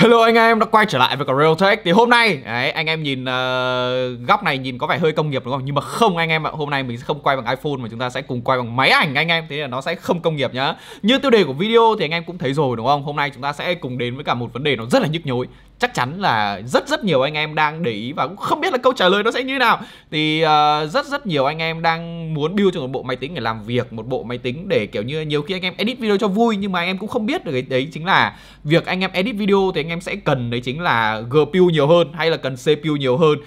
Hello anh em đã quay trở lại với cả Real Tech Thì hôm nay đấy, anh em nhìn uh, góc này nhìn có vẻ hơi công nghiệp đúng không Nhưng mà không anh em ạ Hôm nay mình sẽ không quay bằng iPhone mà chúng ta sẽ cùng quay bằng máy ảnh anh em Thế là nó sẽ không công nghiệp nhá Như tiêu đề của video thì anh em cũng thấy rồi đúng không Hôm nay chúng ta sẽ cùng đến với cả một vấn đề nó rất là nhức nhối chắc chắn là rất rất nhiều anh em đang để ý và cũng không biết là câu trả lời nó sẽ như nào thì uh, rất rất nhiều anh em đang muốn build cho một bộ máy tính để làm việc một bộ máy tính để kiểu như nhiều khi anh em edit video cho vui nhưng mà anh em cũng không biết được cái đấy chính là việc anh em edit video thì anh em sẽ cần đấy chính là GPU nhiều hơn hay là cần CPU nhiều hơn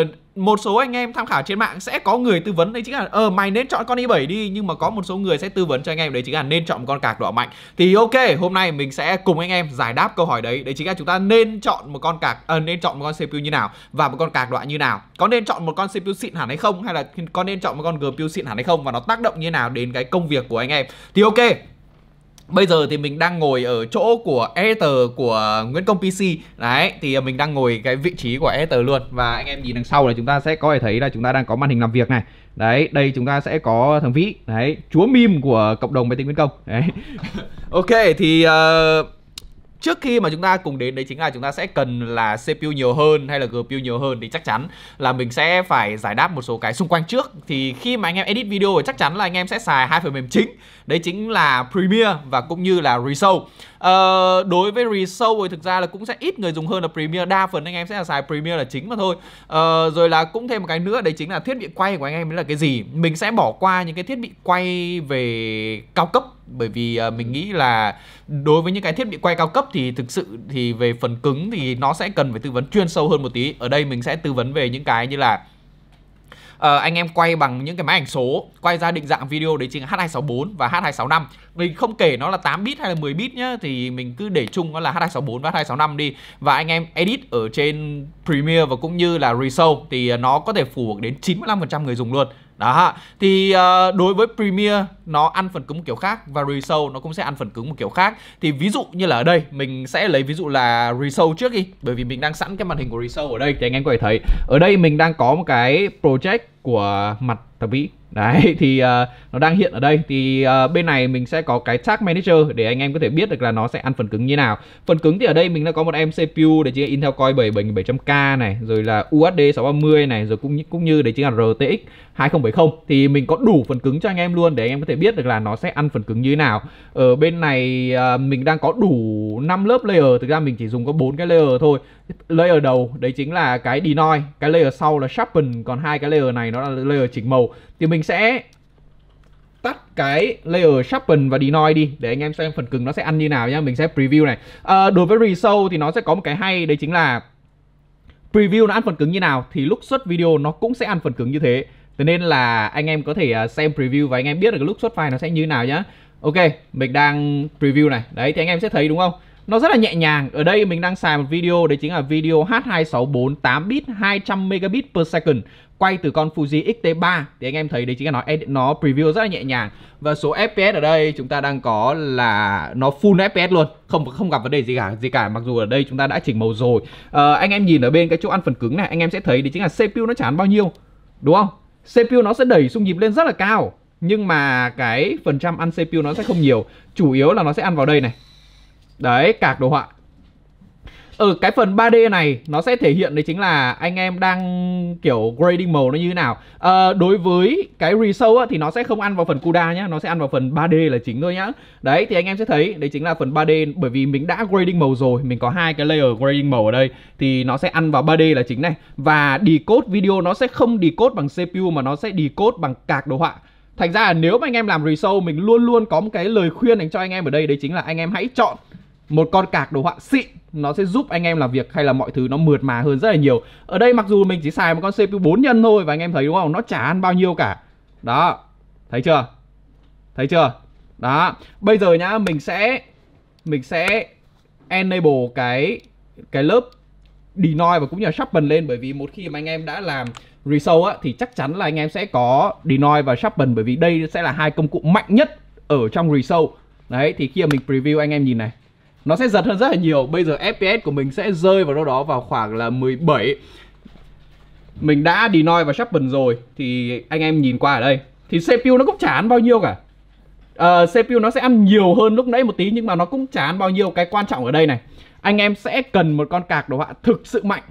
uh, một số anh em tham khảo trên mạng sẽ có người tư vấn đấy chính là ờ mày nên chọn con i7 đi nhưng mà có một số người sẽ tư vấn cho anh em đấy chính là nên chọn con cạc đỏ mạnh. Thì ok, hôm nay mình sẽ cùng anh em giải đáp câu hỏi đấy, đấy chính là chúng ta nên chọn một con cạc à, nên chọn một con CPU như nào và một con cạc loại như nào. Có nên chọn một con CPU xịn hẳn hay không hay là có nên chọn một con GPU xịn hẳn hay không và nó tác động như nào đến cái công việc của anh em. Thì ok, Bây giờ thì mình đang ngồi ở chỗ của ether của Nguyễn Công PC Đấy, thì mình đang ngồi cái vị trí của ether luôn Và anh em nhìn đằng sau là chúng ta sẽ có thể thấy là chúng ta đang có màn hình làm việc này Đấy, đây chúng ta sẽ có thằng Vĩ Đấy, chúa mim của cộng đồng máy tính Nguyễn Công Đấy Ok, thì uh, trước khi mà chúng ta cùng đến đấy chính là chúng ta sẽ cần là CPU nhiều hơn hay là GPU nhiều hơn thì chắc chắn là mình sẽ phải giải đáp một số cái xung quanh trước thì khi mà anh em edit video thì chắc chắn là anh em sẽ xài hai phần mềm chính đấy chính là Premiere và cũng như là Resolve ờ, đối với Resolve thì thực ra là cũng sẽ ít người dùng hơn là Premiere đa phần anh em sẽ là xài Premiere là chính mà thôi ờ, rồi là cũng thêm một cái nữa đấy chính là thiết bị quay của anh em là cái gì mình sẽ bỏ qua những cái thiết bị quay về cao cấp bởi vì uh, mình nghĩ là đối với những cái thiết bị quay cao cấp thì thực sự thì về phần cứng thì nó sẽ cần phải tư vấn chuyên sâu hơn một tí ở đây mình sẽ tư vấn về những cái như là uh, anh em quay bằng những cái máy ảnh số quay ra định dạng video đấy chính là H264 và H265 mình không kể nó là 8 bit hay là 10 bit nhá thì mình cứ để chung nó là H264 và H265 đi và anh em edit ở trên Premiere và cũng như là Resolve thì à, nó có thể phù hợp đến 95% người dùng luôn đó thì uh, đối với Premiere nó ăn phần cứng một kiểu khác và Resolve nó cũng sẽ ăn phần cứng một kiểu khác thì ví dụ như là ở đây mình sẽ lấy ví dụ là Resolve trước đi bởi vì mình đang sẵn cái màn hình của Resolve ở đây thì anh em có thể thấy ở đây mình đang có một cái project của mặt thẩm mỹ Đấy thì uh, nó đang hiện ở đây thì uh, bên này mình sẽ có cái tag manager để anh em có thể biết được là nó sẽ ăn phần cứng như nào. Phần cứng thì ở đây mình đã có một em CPU để chính là Intel Core 7700K này, rồi là USD 630 này, rồi cũng cũng như để chính là RTX 2070 thì mình có đủ phần cứng cho anh em luôn để anh em có thể biết được là nó sẽ ăn phần cứng như thế nào. Ở bên này uh, mình đang có đủ 5 lớp layer, thực ra mình chỉ dùng có bốn cái layer thôi. Layer đầu đấy chính là cái denoise, cái layer sau là sharpen, còn hai cái layer này nó là layer chỉnh màu. Thì mình mình sẽ tắt cái layer sharpen và denoise đi để anh em xem phần cứng nó sẽ ăn như nào nhá mình sẽ preview này à, đối với reshow thì nó sẽ có một cái hay đấy chính là preview nó ăn phần cứng như nào thì lúc xuất video nó cũng sẽ ăn phần cứng như thế thế nên là anh em có thể ờ, xem preview và anh em biết được lúc xuất file nó sẽ như nào nhá ok mình đang preview này đấy thì anh em sẽ thấy đúng không nó rất là nhẹ nhàng ở đây mình đang xài một video đấy chính là video H264 8 bit 200 megabit per second quay từ con Fuji xt 3 thì anh em thấy đấy chính là nó nó preview rất là nhẹ nhàng và số FPS ở đây chúng ta đang có là nó full FPS luôn không không gặp vấn đề gì cả gì cả mặc dù ở đây chúng ta đã chỉnh màu rồi à, anh em nhìn ở bên cái chỗ ăn phần cứng này anh em sẽ thấy đấy chính là CPU nó chán bao nhiêu đúng không CPU nó sẽ đẩy xung nhịp lên rất là cao nhưng mà cái phần trăm ăn CPU nó sẽ không nhiều chủ yếu là nó sẽ ăn vào đây này Đấy, cạc đồ họa ở ừ, cái phần 3D này nó sẽ thể hiện đấy chính là anh em đang kiểu grading màu nó như thế nào à, đối với cái reshow á, thì nó sẽ không ăn vào phần CUDA nhá nó sẽ ăn vào phần 3D là chính thôi nhá đấy thì anh em sẽ thấy đấy chính là phần 3D bởi vì mình đã grading màu rồi mình có hai cái layer grading màu ở đây thì nó sẽ ăn vào 3D là chính này và decode video nó sẽ không decode bằng CPU mà nó sẽ decode bằng cạc đồ họa Thành ra là nếu mà anh em làm reshow mình luôn luôn có một cái lời khuyên dành cho anh em ở đây đấy chính là anh em hãy chọn một con cạc đồ họa xịn nó sẽ giúp anh em làm việc hay là mọi thứ nó mượt mà hơn rất là nhiều ở đây mặc dù mình chỉ xài một con CPU 4 nhân thôi và anh em thấy đúng không nó chả ăn bao nhiêu cả đó thấy chưa thấy chưa đó bây giờ nhá mình sẽ mình sẽ enable cái cái lớp denoise và cũng như là sharpen lên bởi vì một khi mà anh em đã làm reshow á thì chắc chắn là anh em sẽ có denoise và sharpen bởi vì đây sẽ là hai công cụ mạnh nhất ở trong reshow đấy thì khi mà mình preview anh em nhìn này nó sẽ giật hơn rất là nhiều bây giờ fps của mình sẽ rơi vào đâu đó vào khoảng là 17 mình đã đi deny và sharpen rồi thì anh em nhìn qua ở đây thì CPU nó cũng chả ăn bao nhiêu cả uh, ờ, CPU nó sẽ ăn nhiều hơn lúc nãy một tí nhưng mà nó cũng chả ăn bao nhiêu cái quan trọng ở đây này anh em sẽ cần một con cạc đồ họa thực sự mạnh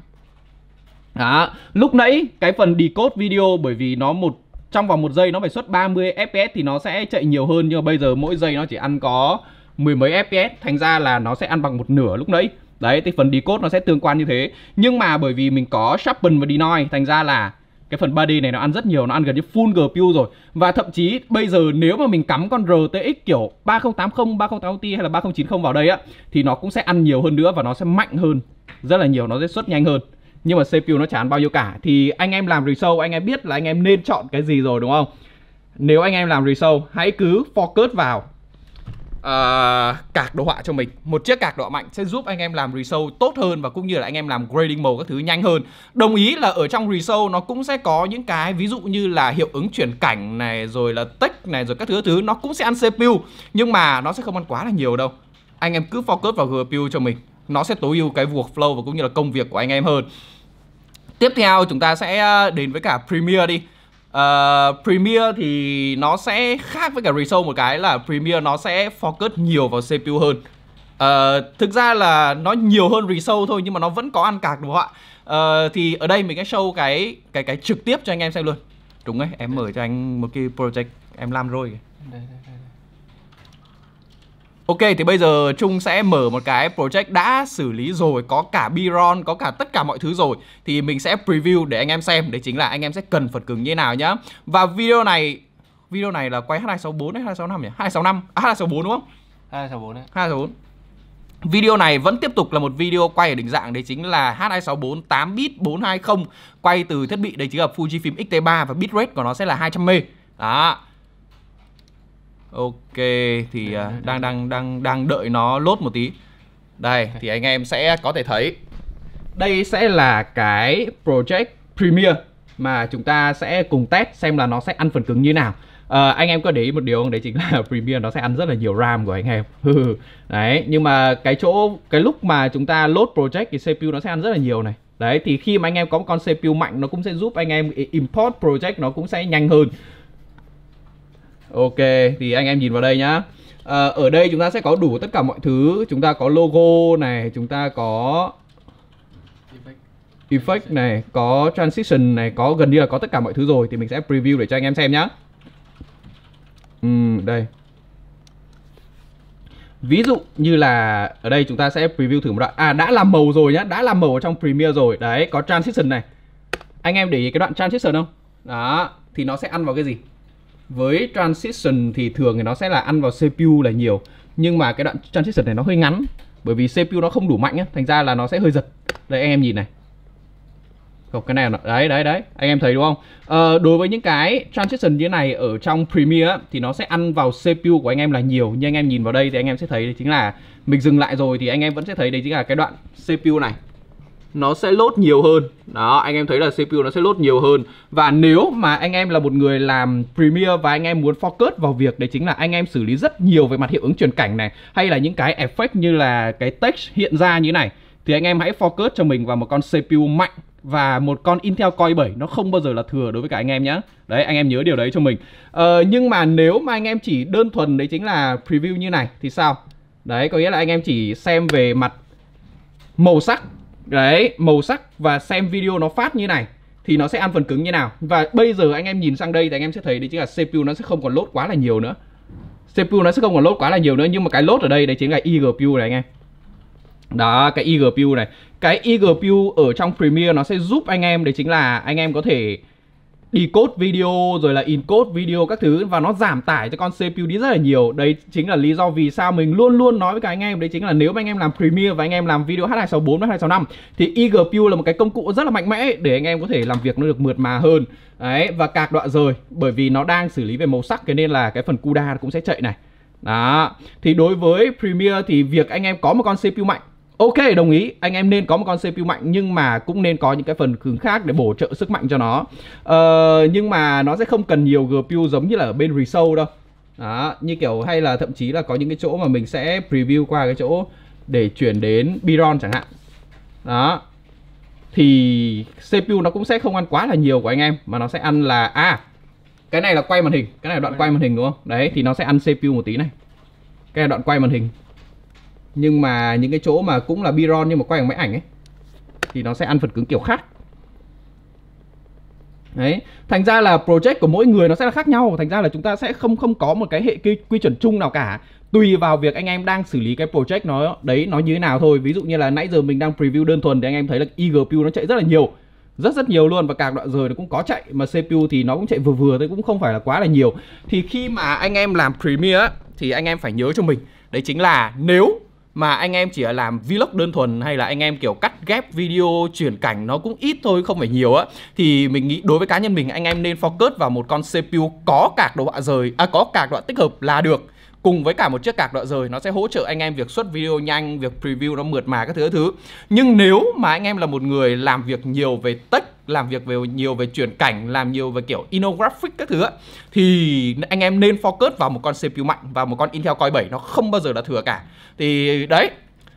đó lúc nãy cái phần decode video bởi vì nó một trong vòng một giây nó phải xuất 30 fps thì nó sẽ chạy nhiều hơn nhưng mà bây giờ mỗi giây nó chỉ ăn có mười mấy fps thành ra là nó sẽ ăn bằng một nửa lúc nãy đấy thì phần decode nó sẽ tương quan như thế nhưng mà bởi vì mình có sharpen và denoise thành ra là cái phần body này nó ăn rất nhiều, nó ăn gần như full GPU rồi Và thậm chí bây giờ nếu mà mình cắm con RTX kiểu 3080, 3080 Ti hay là 3090 vào đây á Thì nó cũng sẽ ăn nhiều hơn nữa và nó sẽ mạnh hơn Rất là nhiều, nó sẽ xuất nhanh hơn Nhưng mà CPU nó chả ăn bao nhiêu cả Thì anh em làm reshow, anh em biết là anh em nên chọn cái gì rồi đúng không? Nếu anh em làm reshow, hãy cứ focus vào uh, cạc đồ họa cho mình một chiếc cạc đồ họa mạnh sẽ giúp anh em làm reshow tốt hơn và cũng như là anh em làm grading màu các thứ nhanh hơn đồng ý là ở trong reshow nó cũng sẽ có những cái ví dụ như là hiệu ứng chuyển cảnh này rồi là text này rồi các thứ các thứ nó cũng sẽ ăn CPU nhưng mà nó sẽ không ăn quá là nhiều đâu anh em cứ focus vào GPU cho mình nó sẽ tối ưu cái workflow và cũng như là công việc của anh em hơn tiếp theo chúng ta sẽ ờ, đến với cả Premiere đi Ờ, Premiere thì nó sẽ khác với cả Resolve một cái là Premiere nó sẽ focus nhiều vào CPU hơn uh, Thực ra là nó nhiều hơn Resolve thôi nhưng mà nó vẫn có ăn cạc đúng không ạ uh, Thì ở đây mình sẽ show cái cái cái trực tiếp cho anh em xem luôn Đúng đấy, em mở cho anh một cái project em làm rồi Đây, đây, đây. Ok thì bây giờ Trung sẽ mở một cái project đã xử lý rồi Có cả Biron, có cả tất cả mọi thứ rồi Thì mình sẽ preview để anh em xem Đấy chính là anh em sẽ cần phần cứng như thế nào nhá Và video này Video này là quay H264 hay H265 nhỉ? h 265, à, H264 đúng không? h 264 đấy 264 Video này vẫn tiếp tục là một video quay ở định dạng Đấy chính là H264 8bit 420 Quay từ thiết bị đấy chính là Fujifilm X-T3 Và bitrate của nó sẽ là 200 m Đó ok thì đây, à, đây, đang đang đang đang đợi nó lốt một tí đây thì anh em sẽ có thể thấy đây sẽ là cái project premiere mà chúng ta sẽ cùng test xem là nó sẽ ăn phần cứng như nào à, anh em có để ý một điều không đấy chính là Premiere nó sẽ ăn rất là nhiều RAM của anh em đấy nhưng mà cái chỗ cái lúc mà chúng ta load project thì CPU nó sẽ ăn rất là nhiều này đấy thì khi mà anh em có một con CPU mạnh nó cũng sẽ giúp anh em import project nó cũng sẽ nhanh hơn Ok, thì anh em nhìn vào đây nhá à, Ở đây chúng ta sẽ có đủ tất cả mọi thứ Chúng ta có logo này, chúng ta có Effect này, có Transition này, có gần như là có tất cả mọi thứ rồi Thì mình sẽ preview để cho anh em xem nhá Uhm, đây Ví dụ như là ở đây chúng ta sẽ preview thử một đoạn À đã làm màu rồi nhá, đã làm màu ở trong Premiere rồi Đấy, có Transition này Anh em để ý cái đoạn Transition không? Đó, thì nó sẽ ăn vào cái gì? với transition thì thường thì nó sẽ là ăn vào CPU là nhiều nhưng mà cái đoạn transition này nó hơi ngắn bởi vì CPU nó không đủ mạnh á thành ra là nó sẽ hơi giật đây anh em nhìn này không cái này là... đấy đấy đấy anh em thấy đúng không à, đối với những cái transition như thế này ở trong Premiere á, thì nó sẽ ăn vào CPU của anh em là nhiều như anh em nhìn vào đây thì anh em sẽ thấy chính là mình dừng lại rồi thì anh em vẫn sẽ thấy đấy chính là cái đoạn CPU này nó sẽ load nhiều hơn đó anh em thấy là CPU nó sẽ load nhiều hơn và nếu mà anh em là một người làm Premiere và anh em muốn focus vào việc đấy chính là anh em xử lý rất nhiều về mặt hiệu ứng chuyển cảnh này hay là những cái effect như là cái text hiện ra như này thì anh em hãy focus cho mình vào một con CPU mạnh và một con Intel Core i7 nó không bao giờ là thừa đối với cả anh em nhé. Đấy anh em nhớ điều đấy cho mình. Ờ, nhưng mà nếu mà anh em chỉ đơn thuần đấy chính là preview như này thì sao? Đấy có nghĩa là anh em chỉ xem về mặt màu sắc Đấy, màu sắc và xem video nó phát như này thì nó sẽ ăn phần cứng như nào. Và bây giờ anh em nhìn sang đây thì anh em sẽ thấy đấy chính là CPU nó sẽ không còn lốt quá là nhiều nữa. CPU nó sẽ không còn lốt quá là nhiều nữa nhưng mà cái lốt ở đây đấy chính là iGPU e này anh em. Đó, cái iGPU e này. Cái iGPU e ở trong Premiere nó sẽ giúp anh em đấy chính là anh em có thể decode video rồi là encode video các thứ và nó giảm tải cho con CPU đi rất là nhiều. Đấy chính là lý do vì sao mình luôn luôn nói với các anh em đấy chính là nếu mà anh em làm Premiere và anh em làm video H264 và H265 thì eGPU là một cái công cụ rất là mạnh mẽ để anh em có thể làm việc nó được mượt mà hơn. Đấy và cạc đoạn rồi bởi vì nó đang xử lý về màu sắc cái nên là cái phần CUDA cũng sẽ chạy này. Đó. Thì đối với Premiere thì việc anh em có một con CPU mạnh Ok, đồng ý, anh em nên có một con CPU mạnh nhưng mà cũng nên có những cái phần cứng khác để bổ trợ sức mạnh cho nó ờ, Nhưng mà nó sẽ không cần nhiều GPU giống như là ở bên Resow đâu Đó, như kiểu hay là thậm chí là có những cái chỗ mà mình sẽ preview qua cái chỗ để chuyển đến Biron chẳng hạn Đó Thì CPU nó cũng sẽ không ăn quá là nhiều của anh em mà nó sẽ ăn là... À, cái này là quay màn hình, cái này là đoạn quay màn hình đúng không? Đấy, thì nó sẽ ăn CPU một tí này Cái này là đoạn quay màn hình nhưng mà những cái chỗ mà cũng là biron nhưng mà quay bằng máy ảnh ấy thì nó sẽ ăn phần cứng kiểu khác đấy thành ra là project của mỗi người nó sẽ là khác nhau thành ra là chúng ta sẽ không không có một cái hệ quy, quy chuẩn chung nào cả tùy vào việc anh em đang xử lý cái project nó đấy nó như thế nào thôi ví dụ như là nãy giờ mình đang preview đơn thuần thì anh em thấy là igpu nó chạy rất là nhiều rất rất nhiều luôn và cả đoạn rời nó cũng có chạy mà CPU thì nó cũng chạy vừa vừa thôi cũng không phải là quá là nhiều thì khi mà anh em làm Premiere thì anh em phải nhớ cho mình đấy chính là nếu mà anh em chỉ là làm vlog đơn thuần hay là anh em kiểu cắt ghép video chuyển cảnh nó cũng ít thôi không phải nhiều á thì mình nghĩ đối với cá nhân mình anh em nên focus vào một con CPU có card đồ họa rời à có card đoạn tích hợp là được cùng với cả một chiếc cạc đoạn rời nó sẽ hỗ trợ anh em việc xuất video nhanh việc preview nó mượt mà các thứ các thứ nhưng nếu mà anh em là một người làm việc nhiều về tech làm việc về nhiều về chuyển cảnh làm nhiều về kiểu infographic các thứ thì anh em nên focus vào một con CPU mạnh và một con Intel Core i 7 nó không bao giờ là thừa cả thì đấy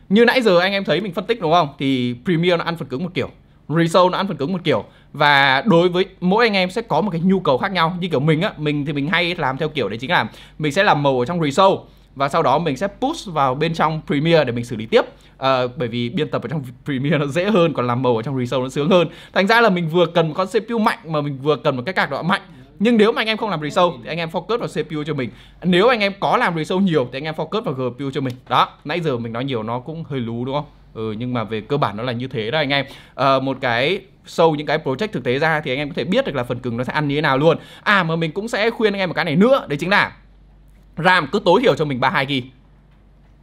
như nãy giờ anh em thấy mình phân tích đúng không thì Premiere nó ăn phần cứng một kiểu Resolve nó ăn phần cứng một kiểu và đối với mỗi anh em sẽ có một cái nhu cầu khác nhau như kiểu mình á mình thì mình hay làm theo kiểu đấy chính là mình sẽ làm màu ở trong reshow và sau đó mình sẽ push vào bên trong Premiere để mình xử lý tiếp à, bởi vì biên tập ở trong Premiere nó dễ hơn còn làm màu ở trong Reshow nó sướng hơn thành ra là mình vừa cần một con CPU mạnh mà mình vừa cần một cái card đọa mạnh nhưng nếu mà anh em không làm reshow thì anh em focus vào CPU cho mình nếu anh em có làm reshow nhiều thì anh em focus vào GPU cho mình đó nãy giờ mình nói nhiều nó cũng hơi lú đúng không ừ, nhưng mà về cơ bản nó là như thế đó anh em à, một cái sâu những cái project thực tế ra thì anh em có thể biết được là phần cứng nó sẽ ăn như thế nào luôn à mà mình cũng sẽ khuyên anh em một cái này nữa đấy chính là ram cứ tối thiểu cho mình 32 gb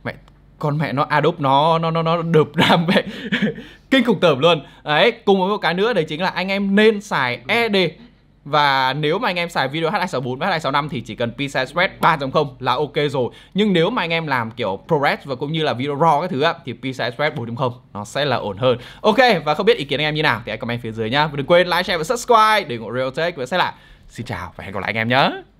mẹ con mẹ nó Adobe nó nó nó nó đập ram vậy kinh khủng tởm luôn đấy cùng với một cái nữa đấy chính là anh em nên xài ed và nếu mà anh em xài video H264 và H265 thì chỉ cần PCI Express 3.0 là ok rồi Nhưng nếu mà anh em làm kiểu ProRes và cũng như là video RAW các thứ á, thì PCI Express 4.0 nó sẽ là ổn hơn Ok và không biết ý kiến anh em như nào thì hãy comment phía dưới nhá Và đừng quên like, share và subscribe để ủng hộ Realtek và sẽ là Xin chào và hẹn gặp lại anh em nhé